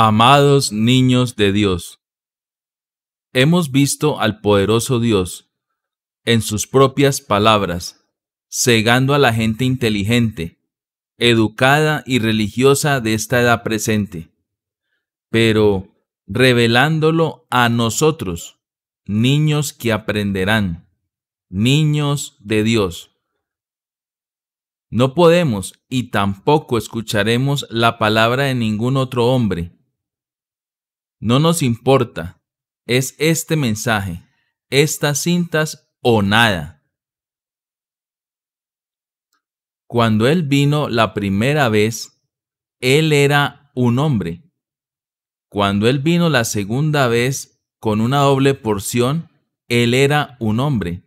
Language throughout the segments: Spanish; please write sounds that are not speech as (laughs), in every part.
Amados niños de Dios, hemos visto al poderoso Dios, en sus propias palabras, cegando a la gente inteligente, educada y religiosa de esta edad presente, pero revelándolo a nosotros, niños que aprenderán, niños de Dios. No podemos y tampoco escucharemos la palabra de ningún otro hombre no nos importa. Es este mensaje, estas cintas o nada. Cuando él vino la primera vez, él era un hombre. Cuando él vino la segunda vez con una doble porción, él era un hombre.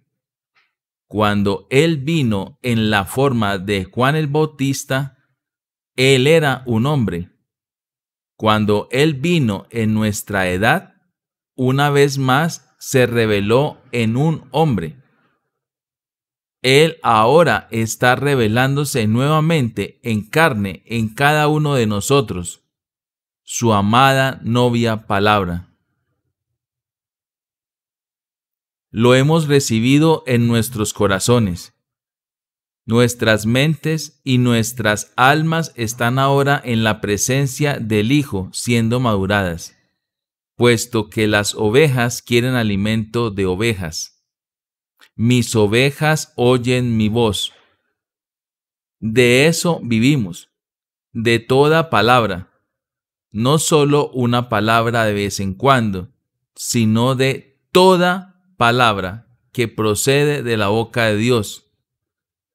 Cuando él vino en la forma de Juan el Bautista, él era un hombre. Cuando Él vino en nuestra edad, una vez más se reveló en un hombre. Él ahora está revelándose nuevamente en carne en cada uno de nosotros, su amada novia palabra. Lo hemos recibido en nuestros corazones Nuestras mentes y nuestras almas están ahora en la presencia del Hijo siendo maduradas, puesto que las ovejas quieren alimento de ovejas. Mis ovejas oyen mi voz. De eso vivimos, de toda palabra, no solo una palabra de vez en cuando, sino de toda palabra que procede de la boca de Dios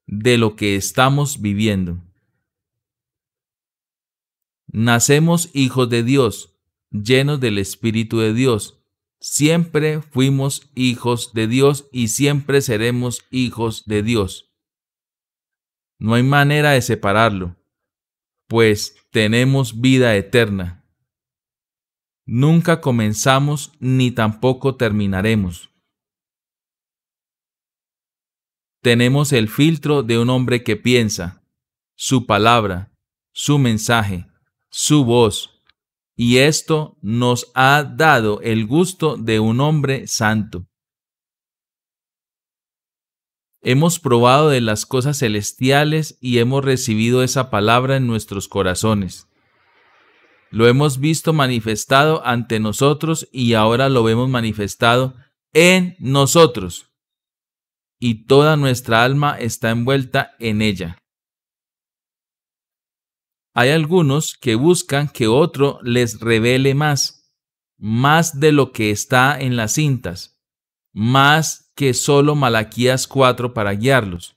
de lo que estamos viviendo. Nacemos hijos de Dios, llenos del Espíritu de Dios. Siempre fuimos hijos de Dios y siempre seremos hijos de Dios. No hay manera de separarlo, pues tenemos vida eterna. Nunca comenzamos ni tampoco terminaremos. tenemos el filtro de un hombre que piensa, su palabra, su mensaje, su voz, y esto nos ha dado el gusto de un hombre santo. Hemos probado de las cosas celestiales y hemos recibido esa palabra en nuestros corazones. Lo hemos visto manifestado ante nosotros y ahora lo vemos manifestado en nosotros y toda nuestra alma está envuelta en ella. Hay algunos que buscan que otro les revele más, más de lo que está en las cintas, más que solo Malaquías 4 para guiarlos.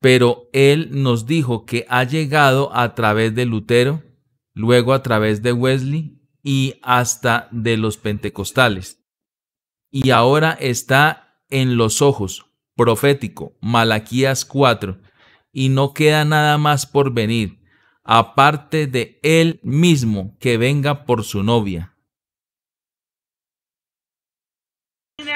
Pero él nos dijo que ha llegado a través de Lutero, luego a través de Wesley y hasta de los pentecostales. Y ahora está en los ojos, profético, Malaquías 4, y no queda nada más por venir, aparte de él mismo que venga por su novia.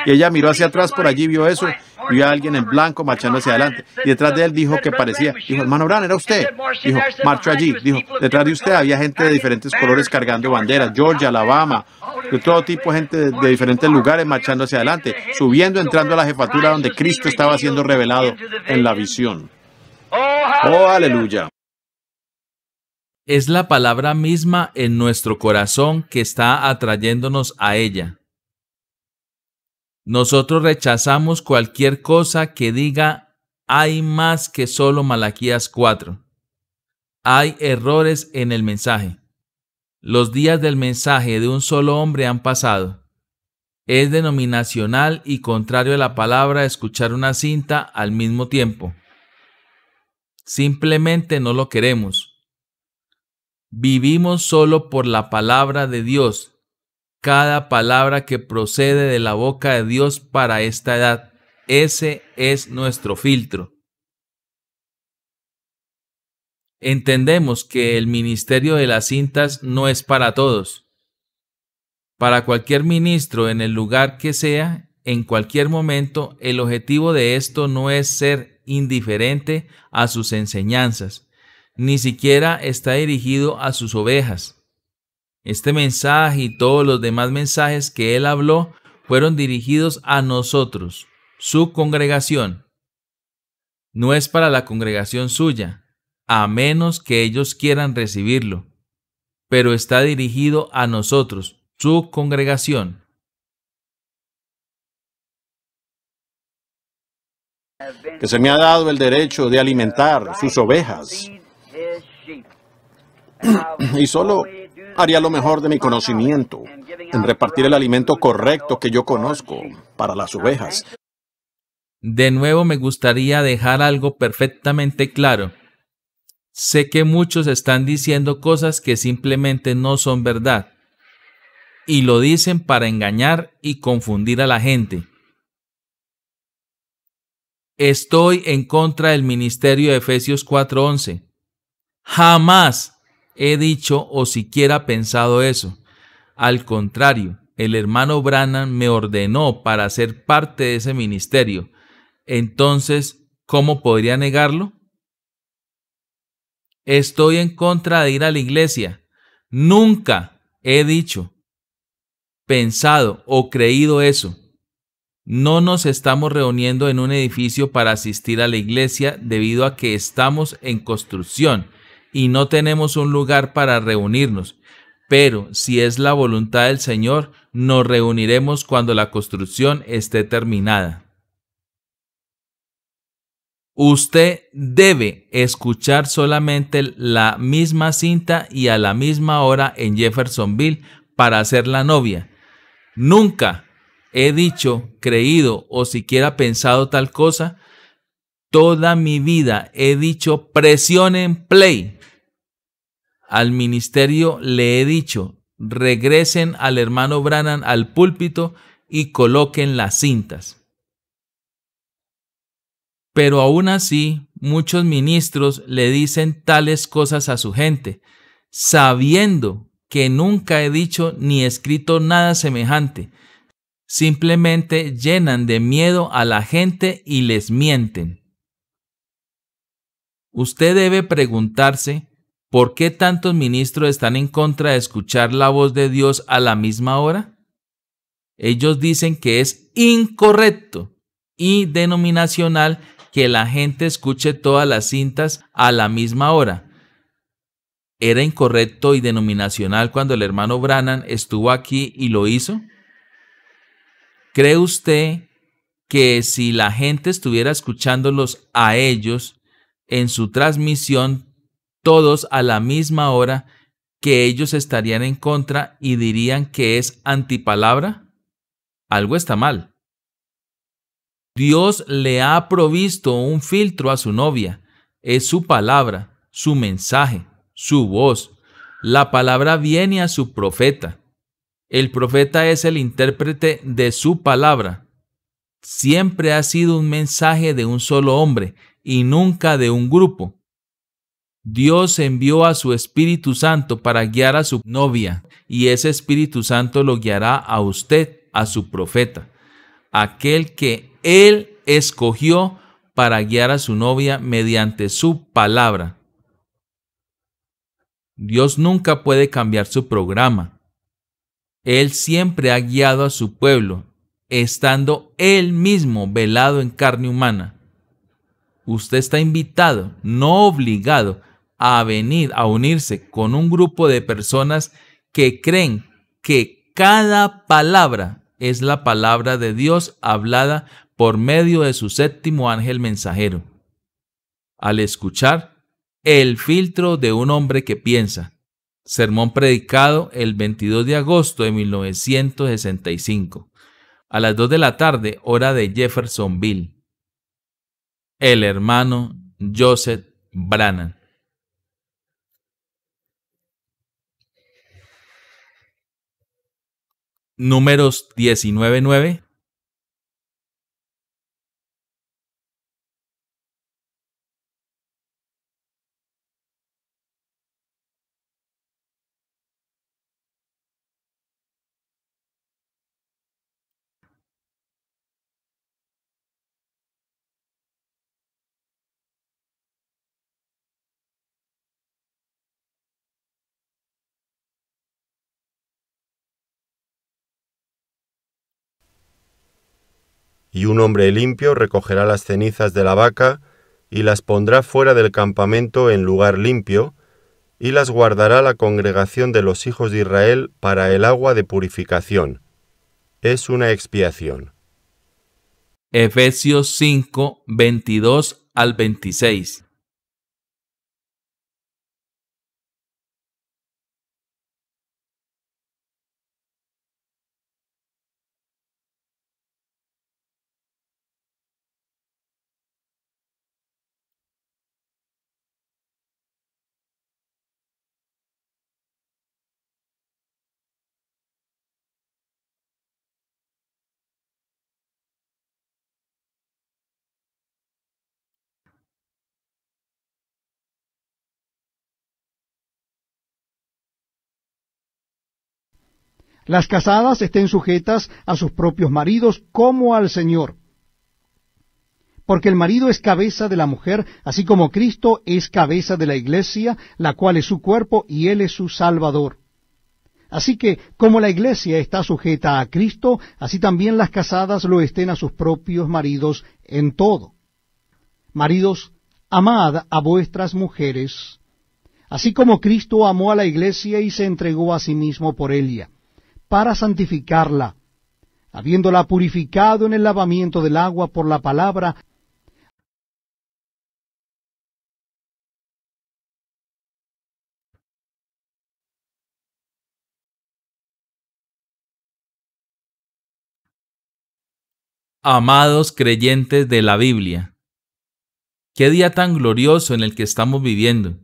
Y ella miró hacia atrás, por allí vio eso, vio a alguien en blanco marchando hacia adelante. Y detrás de él dijo que parecía, dijo, hermano Bran, era usted. Dijo, marchó allí. Dijo, detrás de usted había gente de diferentes colores cargando banderas, Georgia, Alabama, de todo tipo, gente de diferentes lugares marchando hacia adelante, subiendo, entrando a la jefatura donde Cristo estaba siendo revelado en la visión. Oh, aleluya es la palabra misma en nuestro corazón que está atrayéndonos a ella. Nosotros rechazamos cualquier cosa que diga hay más que solo Malaquías 4. Hay errores en el mensaje. Los días del mensaje de un solo hombre han pasado. Es denominacional y contrario a la palabra escuchar una cinta al mismo tiempo. Simplemente no lo queremos. Vivimos solo por la palabra de Dios cada palabra que procede de la boca de Dios para esta edad. Ese es nuestro filtro. Entendemos que el ministerio de las cintas no es para todos. Para cualquier ministro en el lugar que sea, en cualquier momento, el objetivo de esto no es ser indiferente a sus enseñanzas, ni siquiera está dirigido a sus ovejas este mensaje y todos los demás mensajes que él habló fueron dirigidos a nosotros, su congregación. No es para la congregación suya, a menos que ellos quieran recibirlo, pero está dirigido a nosotros, su congregación. Que se me ha dado el derecho de alimentar sus ovejas. Y solo Haría lo mejor de mi conocimiento en repartir el alimento correcto que yo conozco para las ovejas. De nuevo me gustaría dejar algo perfectamente claro. Sé que muchos están diciendo cosas que simplemente no son verdad. Y lo dicen para engañar y confundir a la gente. Estoy en contra del ministerio de Efesios 4:11. Jamás he dicho o siquiera pensado eso. Al contrario, el hermano Branham me ordenó para ser parte de ese ministerio. Entonces, ¿cómo podría negarlo? Estoy en contra de ir a la iglesia. Nunca he dicho, pensado o creído eso. No nos estamos reuniendo en un edificio para asistir a la iglesia debido a que estamos en construcción y no tenemos un lugar para reunirnos. Pero si es la voluntad del Señor, nos reuniremos cuando la construcción esté terminada. Usted debe escuchar solamente la misma cinta y a la misma hora en Jeffersonville para ser la novia. Nunca he dicho, creído o siquiera pensado tal cosa. Toda mi vida he dicho presionen play al ministerio le he dicho, regresen al hermano Brannan al púlpito y coloquen las cintas. Pero aún así, muchos ministros le dicen tales cosas a su gente, sabiendo que nunca he dicho ni escrito nada semejante. Simplemente llenan de miedo a la gente y les mienten. Usted debe preguntarse ¿por qué tantos ministros están en contra de escuchar la voz de Dios a la misma hora? Ellos dicen que es incorrecto y denominacional que la gente escuche todas las cintas a la misma hora. ¿Era incorrecto y denominacional cuando el hermano Brannan estuvo aquí y lo hizo? ¿Cree usted que si la gente estuviera escuchándolos a ellos en su transmisión todos a la misma hora que ellos estarían en contra y dirían que es antipalabra? Algo está mal. Dios le ha provisto un filtro a su novia. Es su palabra, su mensaje, su voz. La palabra viene a su profeta. El profeta es el intérprete de su palabra. Siempre ha sido un mensaje de un solo hombre y nunca de un grupo. Dios envió a su Espíritu Santo para guiar a su novia y ese Espíritu Santo lo guiará a usted, a su profeta, aquel que Él escogió para guiar a su novia mediante su palabra. Dios nunca puede cambiar su programa. Él siempre ha guiado a su pueblo, estando Él mismo velado en carne humana. Usted está invitado, no obligado, a venir, a unirse con un grupo de personas que creen que cada palabra es la palabra de Dios hablada por medio de su séptimo ángel mensajero. Al escuchar, el filtro de un hombre que piensa. Sermón predicado el 22 de agosto de 1965, a las 2 de la tarde, hora de Jeffersonville. El hermano Joseph Brannan. números 19.9 y un hombre limpio recogerá las cenizas de la vaca, y las pondrá fuera del campamento en lugar limpio, y las guardará la congregación de los hijos de Israel para el agua de purificación. Es una expiación. Efesios 5, al 26. Las casadas estén sujetas a sus propios maridos como al Señor. Porque el marido es cabeza de la mujer, así como Cristo es cabeza de la iglesia, la cual es su cuerpo y él es su Salvador. Así que, como la iglesia está sujeta a Cristo, así también las casadas lo estén a sus propios maridos en todo. Maridos, amad a vuestras mujeres, así como Cristo amó a la iglesia y se entregó a sí mismo por ella para santificarla, habiéndola purificado en el lavamiento del agua por la palabra, Amados creyentes de la Biblia, qué día tan glorioso en el que estamos viviendo.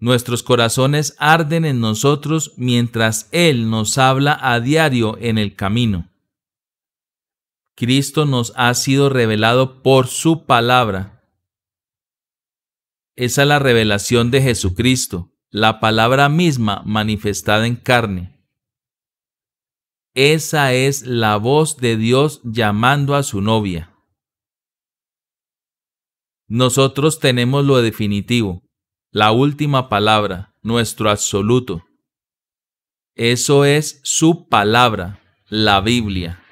Nuestros corazones arden en nosotros mientras Él nos habla a diario en el camino. Cristo nos ha sido revelado por su palabra. Esa es la revelación de Jesucristo, la palabra misma manifestada en carne. Esa es la voz de Dios llamando a su novia. Nosotros tenemos lo definitivo, la última palabra, nuestro absoluto. Eso es su palabra, la Biblia.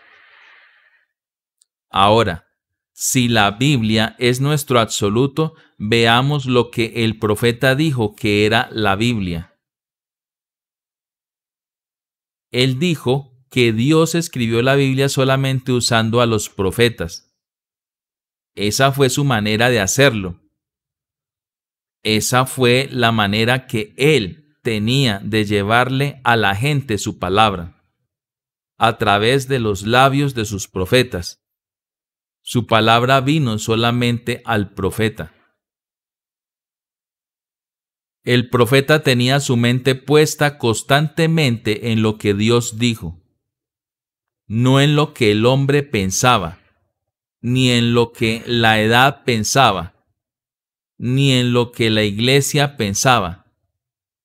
Ahora, si la Biblia es nuestro absoluto, veamos lo que el profeta dijo que era la Biblia. Él dijo que Dios escribió la Biblia solamente usando a los profetas. Esa fue su manera de hacerlo esa fue la manera que él tenía de llevarle a la gente su palabra, a través de los labios de sus profetas. Su palabra vino solamente al profeta. El profeta tenía su mente puesta constantemente en lo que Dios dijo, no en lo que el hombre pensaba, ni en lo que la edad pensaba, ni en lo que la iglesia pensaba,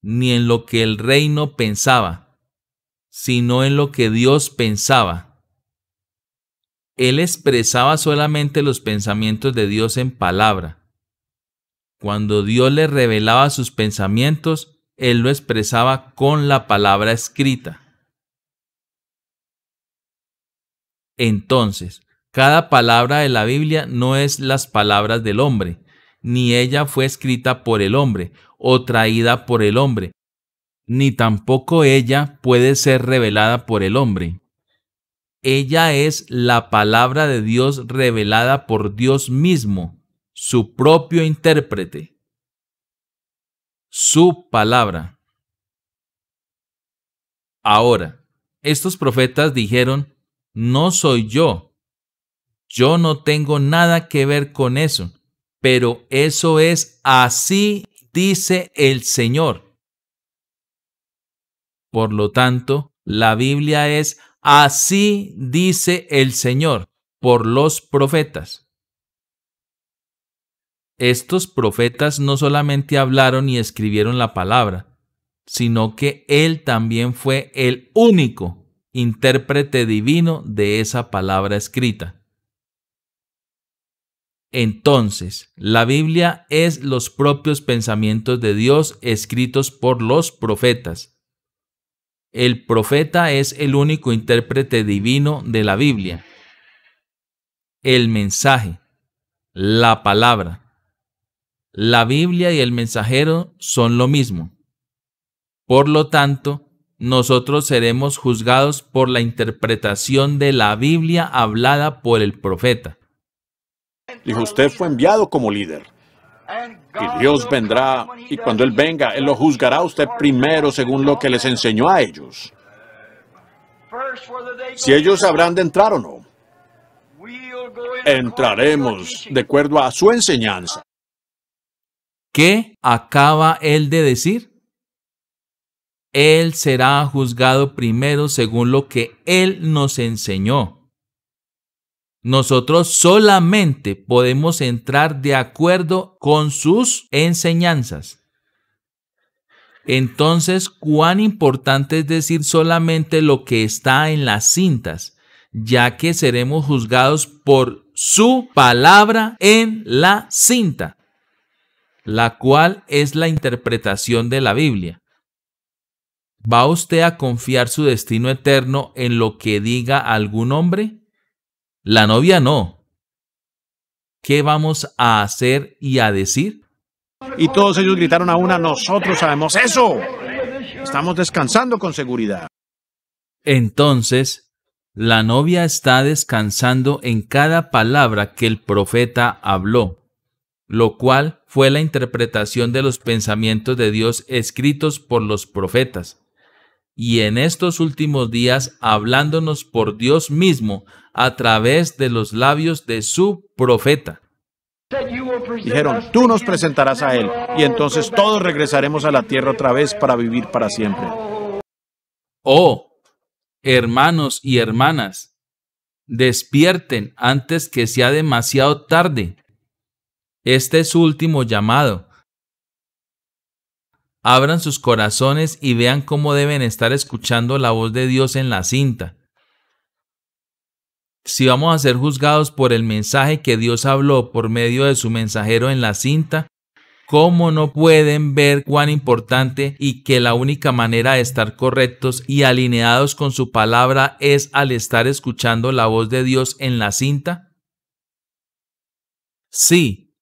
ni en lo que el reino pensaba, sino en lo que Dios pensaba. Él expresaba solamente los pensamientos de Dios en palabra. Cuando Dios le revelaba sus pensamientos, Él lo expresaba con la palabra escrita. Entonces, cada palabra de la Biblia no es las palabras del hombre, ni ella fue escrita por el hombre o traída por el hombre, ni tampoco ella puede ser revelada por el hombre. Ella es la palabra de Dios revelada por Dios mismo, su propio intérprete, su palabra. Ahora, estos profetas dijeron, no soy yo, yo no tengo nada que ver con eso pero eso es así dice el Señor. Por lo tanto, la Biblia es así dice el Señor por los profetas. Estos profetas no solamente hablaron y escribieron la palabra, sino que Él también fue el único intérprete divino de esa palabra escrita. Entonces, la Biblia es los propios pensamientos de Dios escritos por los profetas. El profeta es el único intérprete divino de la Biblia. El mensaje, la palabra. La Biblia y el mensajero son lo mismo. Por lo tanto, nosotros seremos juzgados por la interpretación de la Biblia hablada por el profeta. (laughs) Dijo, usted fue enviado como líder. Y Dios vendrá, y cuando Él venga, Él lo juzgará a usted primero según lo que les enseñó a ellos. Si ellos sabrán de entrar o no. Entraremos de acuerdo a su enseñanza. ¿Qué acaba Él de decir? Él será juzgado primero según lo que Él nos enseñó. Nosotros solamente podemos entrar de acuerdo con sus enseñanzas. Entonces, cuán importante es decir solamente lo que está en las cintas, ya que seremos juzgados por su palabra en la cinta, la cual es la interpretación de la Biblia. ¿Va usted a confiar su destino eterno en lo que diga algún hombre? La novia no. ¿Qué vamos a hacer y a decir? Y todos ellos gritaron a una, nosotros sabemos eso. Estamos descansando con seguridad. Entonces, la novia está descansando en cada palabra que el profeta habló, lo cual fue la interpretación de los pensamientos de Dios escritos por los profetas. Y en estos últimos días, hablándonos por Dios mismo, a través de los labios de su profeta. Dijeron, tú nos presentarás a él, y entonces todos regresaremos a la tierra otra vez para vivir para siempre. Oh, hermanos y hermanas, despierten antes que sea demasiado tarde. Este es su último llamado. Abran sus corazones y vean cómo deben estar escuchando la voz de Dios en la cinta si vamos a ser juzgados por el mensaje que Dios habló por medio de su mensajero en la cinta, ¿cómo no pueden ver cuán importante y que la única manera de estar correctos y alineados con su palabra es al estar escuchando la voz de Dios en la cinta? Sí,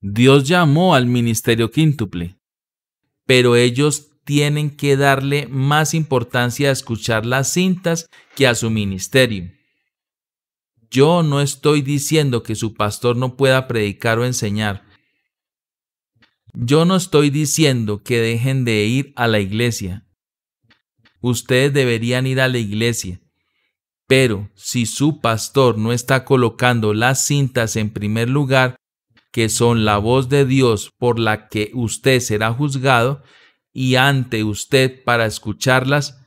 Dios llamó al ministerio quíntuple, pero ellos tienen que darle más importancia a escuchar las cintas que a su ministerio. Yo no estoy diciendo que su pastor no pueda predicar o enseñar. Yo no estoy diciendo que dejen de ir a la iglesia. Ustedes deberían ir a la iglesia. Pero si su pastor no está colocando las cintas en primer lugar, que son la voz de Dios por la que usted será juzgado y ante usted para escucharlas,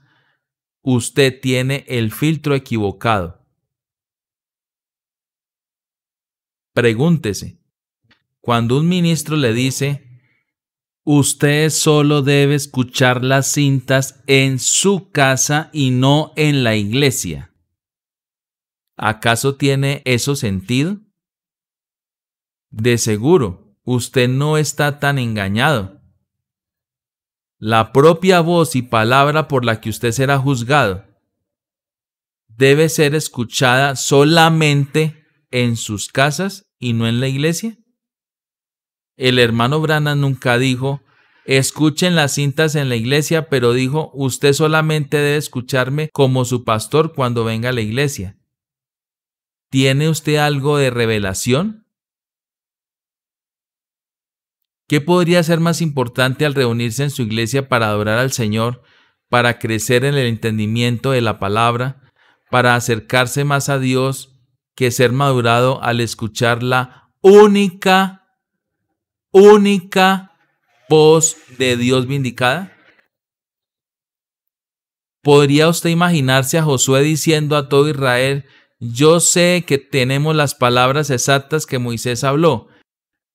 usted tiene el filtro equivocado. Pregúntese, cuando un ministro le dice, usted solo debe escuchar las cintas en su casa y no en la iglesia, ¿acaso tiene eso sentido? De seguro, usted no está tan engañado. La propia voz y palabra por la que usted será juzgado debe ser escuchada solamente en sus casas y no en la iglesia? El hermano Brana nunca dijo, escuchen las cintas en la iglesia, pero dijo, usted solamente debe escucharme como su pastor cuando venga a la iglesia. ¿Tiene usted algo de revelación? ¿Qué podría ser más importante al reunirse en su iglesia para adorar al Señor, para crecer en el entendimiento de la palabra, para acercarse más a Dios que ser madurado al escuchar la única, única voz de Dios vindicada? ¿Podría usted imaginarse a Josué diciendo a todo Israel, yo sé que tenemos las palabras exactas que Moisés habló,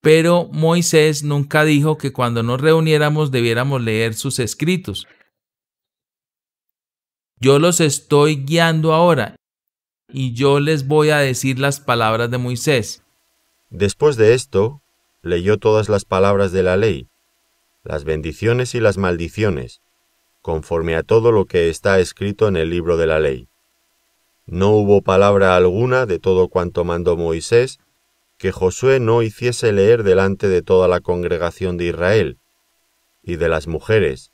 pero Moisés nunca dijo que cuando nos reuniéramos debiéramos leer sus escritos. Yo los estoy guiando ahora y yo les voy a decir las palabras de Moisés. Después de esto, leyó todas las palabras de la ley, las bendiciones y las maldiciones, conforme a todo lo que está escrito en el libro de la ley. No hubo palabra alguna de todo cuanto mandó Moisés que Josué no hiciese leer delante de toda la congregación de Israel, y de las mujeres,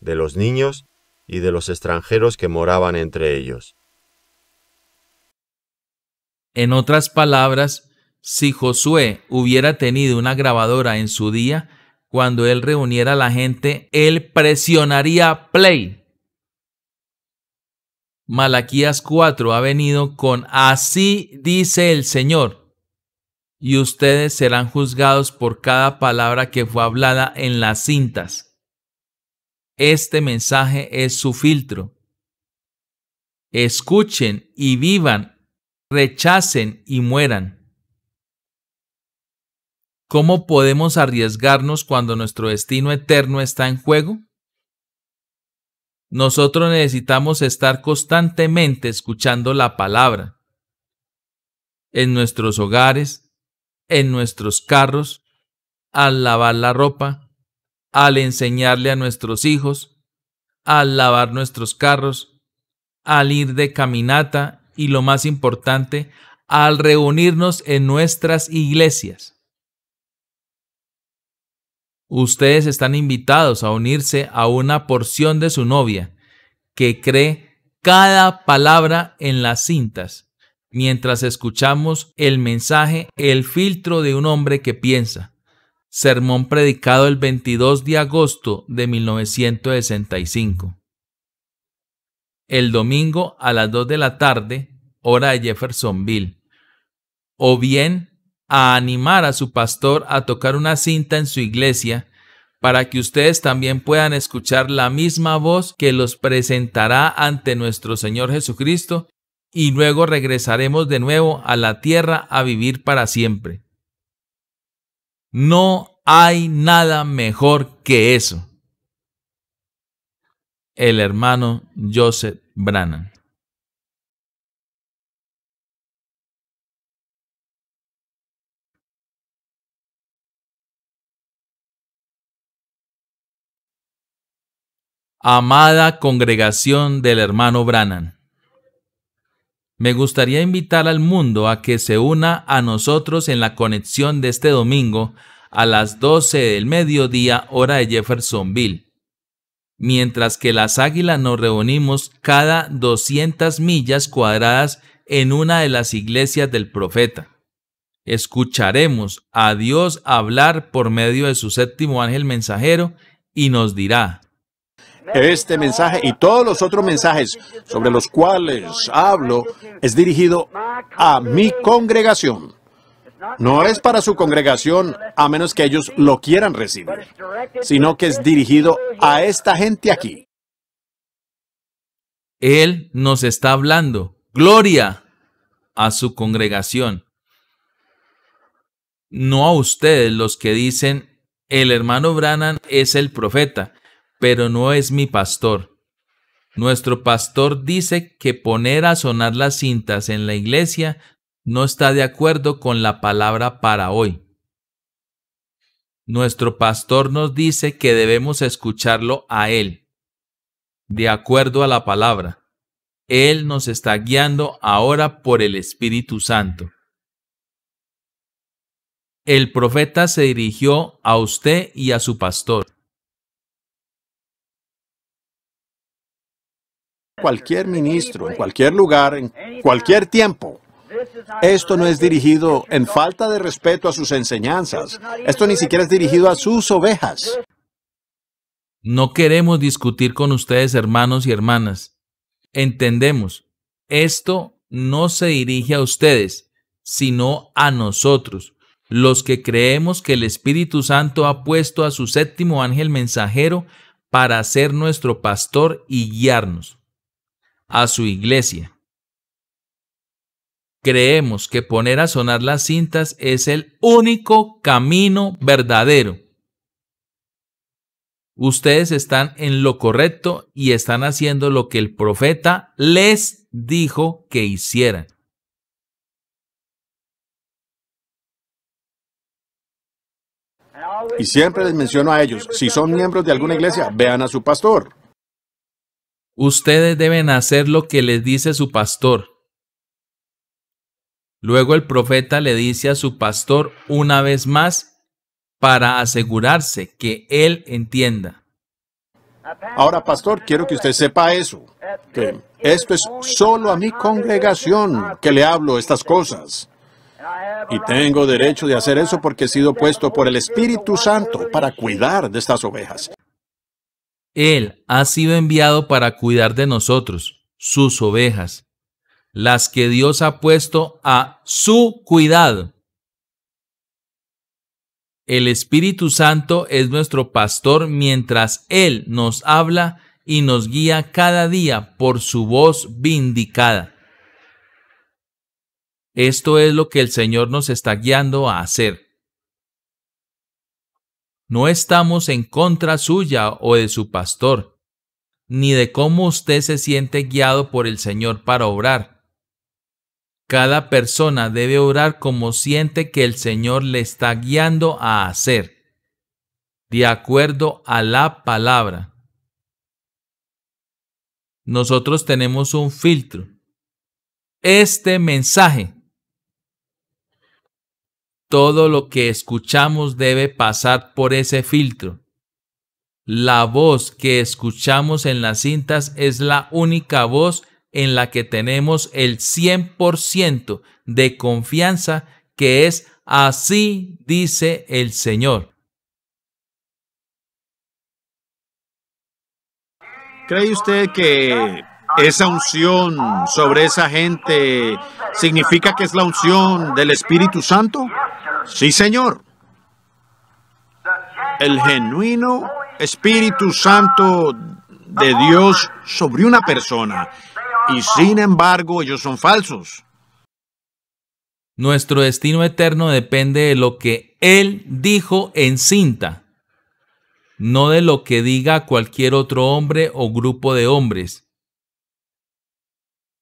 de los niños y de los extranjeros que moraban entre ellos. En otras palabras, si Josué hubiera tenido una grabadora en su día, cuando él reuniera a la gente, él presionaría play. Malaquías 4 ha venido con así dice el Señor, y ustedes serán juzgados por cada palabra que fue hablada en las cintas. Este mensaje es su filtro. Escuchen y vivan rechacen y mueran. ¿Cómo podemos arriesgarnos cuando nuestro destino eterno está en juego? Nosotros necesitamos estar constantemente escuchando la palabra en nuestros hogares, en nuestros carros, al lavar la ropa, al enseñarle a nuestros hijos, al lavar nuestros carros, al ir de caminata y lo más importante, al reunirnos en nuestras iglesias. Ustedes están invitados a unirse a una porción de su novia que cree cada palabra en las cintas mientras escuchamos el mensaje El filtro de un hombre que piensa, sermón predicado el 22 de agosto de 1965 el domingo a las 2 de la tarde, hora de Jeffersonville, o bien a animar a su pastor a tocar una cinta en su iglesia para que ustedes también puedan escuchar la misma voz que los presentará ante nuestro Señor Jesucristo y luego regresaremos de nuevo a la tierra a vivir para siempre. No hay nada mejor que eso el hermano Joseph Brannan. Amada congregación del hermano Brannan, me gustaría invitar al mundo a que se una a nosotros en la conexión de este domingo a las 12 del mediodía hora de Jeffersonville mientras que las águilas nos reunimos cada 200 millas cuadradas en una de las iglesias del profeta. Escucharemos a Dios hablar por medio de su séptimo ángel mensajero y nos dirá, este mensaje y todos los otros mensajes sobre los cuales hablo es dirigido a mi congregación. No es para su congregación a menos que ellos lo quieran recibir, sino que es dirigido a esta gente aquí. Él nos está hablando. Gloria a su congregación. No a ustedes los que dicen, el hermano Branham es el profeta, pero no es mi pastor. Nuestro pastor dice que poner a sonar las cintas en la iglesia no está de acuerdo con la palabra para hoy. Nuestro pastor nos dice que debemos escucharlo a Él, de acuerdo a la palabra. Él nos está guiando ahora por el Espíritu Santo. El profeta se dirigió a usted y a su pastor. Cualquier ministro, en cualquier lugar, en cualquier tiempo, esto no es dirigido en falta de respeto a sus enseñanzas. Esto ni siquiera es dirigido a sus ovejas. No queremos discutir con ustedes, hermanos y hermanas. Entendemos, esto no se dirige a ustedes, sino a nosotros, los que creemos que el Espíritu Santo ha puesto a su séptimo ángel mensajero para ser nuestro pastor y guiarnos a su iglesia creemos que poner a sonar las cintas es el único camino verdadero. Ustedes están en lo correcto y están haciendo lo que el profeta les dijo que hicieran. Y siempre les menciono a ellos, si son miembros de alguna iglesia, vean a su pastor. Ustedes deben hacer lo que les dice su pastor. Luego el profeta le dice a su pastor una vez más para asegurarse que él entienda. Ahora, pastor, quiero que usted sepa eso, que esto es solo a mi congregación que le hablo estas cosas. Y tengo derecho de hacer eso porque he sido puesto por el Espíritu Santo para cuidar de estas ovejas. Él ha sido enviado para cuidar de nosotros, sus ovejas las que Dios ha puesto a su cuidado. El Espíritu Santo es nuestro pastor mientras Él nos habla y nos guía cada día por su voz vindicada. Esto es lo que el Señor nos está guiando a hacer. No estamos en contra suya o de su pastor, ni de cómo usted se siente guiado por el Señor para obrar. Cada persona debe orar como siente que el Señor le está guiando a hacer, de acuerdo a la palabra. Nosotros tenemos un filtro. Este mensaje. Todo lo que escuchamos debe pasar por ese filtro. La voz que escuchamos en las cintas es la única voz que en la que tenemos el 100% de confianza que es así dice el Señor. ¿Cree usted que esa unción sobre esa gente significa que es la unción del Espíritu Santo? Sí, Señor. El genuino Espíritu Santo de Dios sobre una persona y sin embargo ellos son falsos. Nuestro destino eterno depende de lo que Él dijo en cinta, no de lo que diga cualquier otro hombre o grupo de hombres.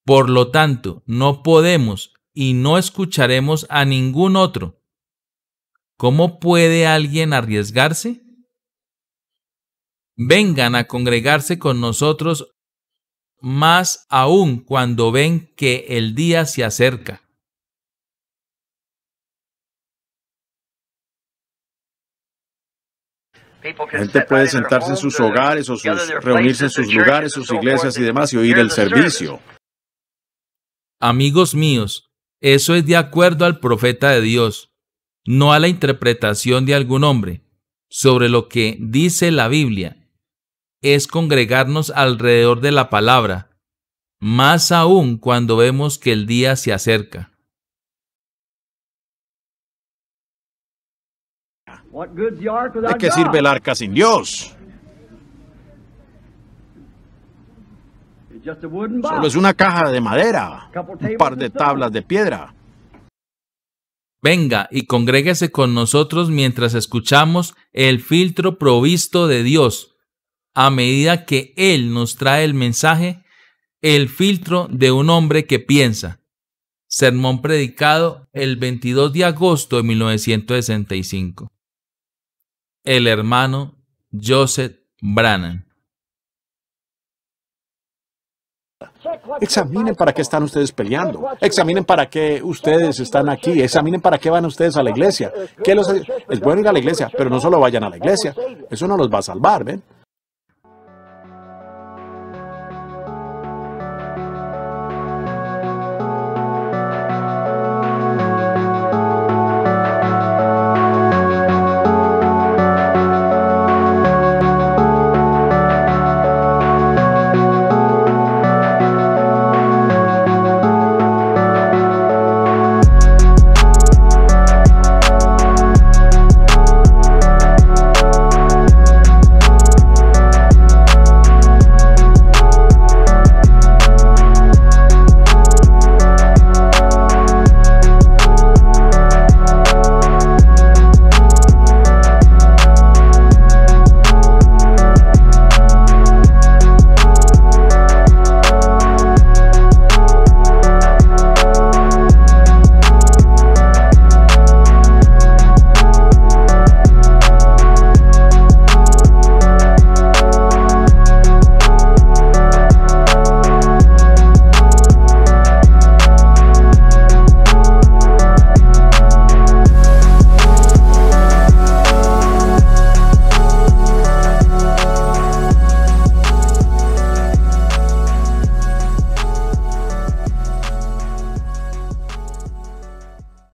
Por lo tanto, no podemos y no escucharemos a ningún otro. ¿Cómo puede alguien arriesgarse? Vengan a congregarse con nosotros más aún cuando ven que el día se acerca. La gente puede sentarse en sus hogares o reunirse en sus lugares, sus iglesias y demás y oír el servicio. Amigos míos, eso es de acuerdo al profeta de Dios, no a la interpretación de algún hombre, sobre lo que dice la Biblia es congregarnos alrededor de la palabra, más aún cuando vemos que el día se acerca. ¿De qué sirve el arca sin Dios? Solo es una caja de madera, un par de tablas de piedra. Venga y congréguese con nosotros mientras escuchamos el filtro provisto de Dios a medida que Él nos trae el mensaje, el filtro de un hombre que piensa. Sermón predicado el 22 de agosto de 1965. El hermano Joseph Brannan. Examinen para qué están ustedes peleando. Examinen para qué ustedes están aquí. Examinen para qué van ustedes a la iglesia. Que Es bueno ir a la iglesia, pero no solo vayan a la iglesia. Eso no los va a salvar, ¿ven?